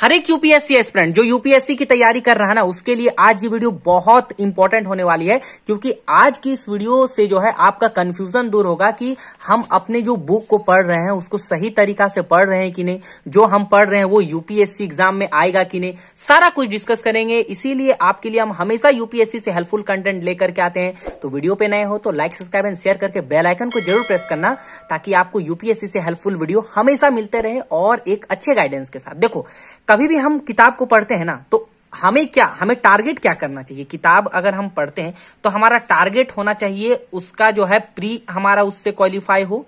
हर एक UPSC aspirant जो UPSC की तैयारी कर रहा है ना उसके लिए आज ये वीडियो बहुत इंपॉर्टेंट होने वाली है क्योंकि आज की इस वीडियो से जो है आपका कंफ्यूजन दूर होगा कि हम अपने जो बुक को पढ़ रहे हैं उसको सही तरीका से पढ़ रहे हैं कि नहीं जो हम पढ़ रहे हैं वो यूपीएससी एग्जाम में आएगा कि नहीं सारा कुछ डिस्कस करेंगे इसीलिए आपके लिए हम हमेशा यूपीएससी से हेल्पफुल कंटेंट लेकर के आते हैं तो वीडियो पे नए हो तो लाइक सब्सक्राइब एंड शेयर करके बेलाइकन को जरूर प्रेस करना ताकि आपको यूपीएससी से हेल्पफुल वीडियो हमेशा मिलते रहे और एक अच्छे गाइडेंस के साथ देखो कभी भी हम किताब को पढ़ते हैं ना तो हमें क्या हमें टारगेट क्या करना चाहिए किताब अगर हम पढ़ते हैं तो हमारा टारगेट होना चाहिए उसका जो है प्री हमारा उससे क्वालिफाई हो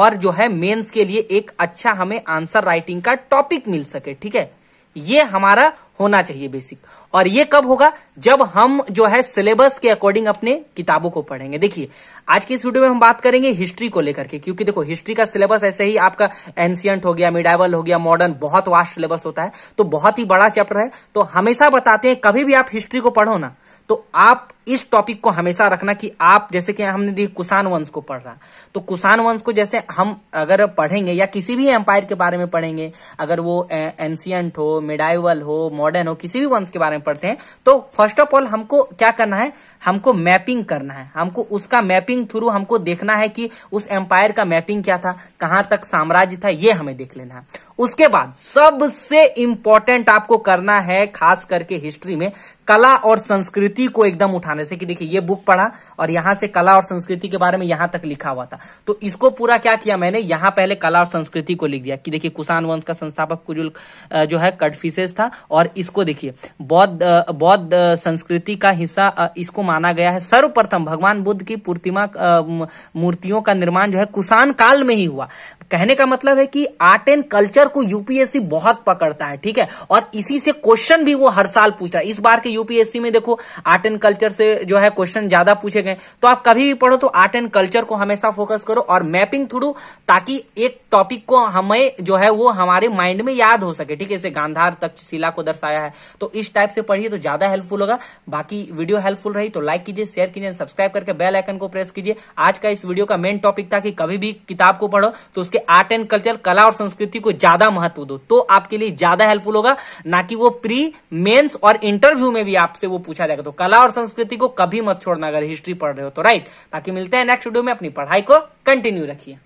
और जो है मेंस के लिए एक अच्छा हमें आंसर राइटिंग का टॉपिक मिल सके ठीक है ये हमारा होना चाहिए बेसिक और ये कब होगा जब हम जो है सिलेबस के अकॉर्डिंग अपने किताबों को पढ़ेंगे देखिए आज की इस वीडियो में हम बात करेंगे हिस्ट्री को लेकर के क्योंकि देखो हिस्ट्री का सिलेबस ऐसे ही आपका एंशियंट हो गया मिडाइवल हो गया मॉडर्न बहुत वास्ट सिलेबस होता है तो बहुत ही बड़ा चैप्टर है तो हमेशा बताते हैं कभी भी आप हिस्ट्री को पढ़ो ना तो आप इस टॉपिक को हमेशा रखना कि आप जैसे कि हमने दी कुषाण वंश को पढ़ रहा तो कुसान वंश को जैसे हम अगर पढ़ेंगे या किसी भी एम्पायर के बारे में पढ़ेंगे अगर वो एंशियंट हो मेडाइवल हो मॉडर्न हो किसी भी वंश के बारे में पढ़ते हैं तो फर्स्ट ऑफ ऑल हमको क्या करना है हमको मैपिंग करना है हमको उसका मैपिंग थ्रू हमको देखना है कि उस एम्पायर का मैपिंग क्या था कहां तक साम्राज्य था ये हमें देख लेना है उसके बाद सबसे इंपॉर्टेंट आपको करना है खास करके हिस्ट्री में कला और संस्कृति को एकदम उठाना ध्यान से कि देखिए ये बुक पढ़ा और यहां से कला और संस्कृति के बारे में यहां तक लिखा हुआ था तो इसको पूरा क्या किया मैंने यहां पहले कला और संस्कृति को लिख दिया कि देखिए कुसान वंश का संस्थापक कुजुल जो है कटफिसेस था और इसको देखिए बौद्ध बौद्ध संस्कृति का हिस्सा इसको माना गया है सर्वप्रथम भगवान बुद्ध की प्रतिमा मूर्तियों का निर्माण जो है कुषाण काल में ही हुआ कहने का मतलब है कि आर्ट एंड कल्चर को यूपीएससी बहुत पकड़ता है ठीक है और इसी से क्वेश्चन भी वो हर साल पूछ रहा है इस बार के यूपीएससी में देखो आर्ट एंड कल्चर से जो है क्वेश्चन ज्यादा पूछे गए तो आप कभी भी पढ़ो तो आर्ट एंड कल्चर को हमेशा फोकस करो और मैपिंग थ्रू ताकि एक टॉपिक को हमें जो है वो हमारे माइंड में याद हो सके ठीक है इसे गांधार तक्षशिला को दर्शाया है तो इस टाइप से पढ़िए तो ज्यादा हेल्पफुल होगा बाकी वीडियो हेल्पफुल रही तो लाइक कीजिए शेयर कीजिए सब्सक्राइब करके बेल आइकन को प्रेस कीजिए आज का इस वीडियो का मेन टॉपिक था कि कभी भी किताब को पढ़ो तो उसके जैसे आर्ट एंड कल्चर कला और संस्कृति को ज्यादा महत्व दो तो आपके लिए ज्यादा हेल्पफुल होगा ना कि वो प्री मेंस और इंटरव्यू में भी आपसे वो पूछा जाएगा तो कला और संस्कृति को कभी मत छोड़ना अगर हिस्ट्री पढ़ रहे हो तो राइट बाकी मिलते हैं नेक्स्ट वीडियो में अपनी पढ़ाई को कंटिन्यू रखिए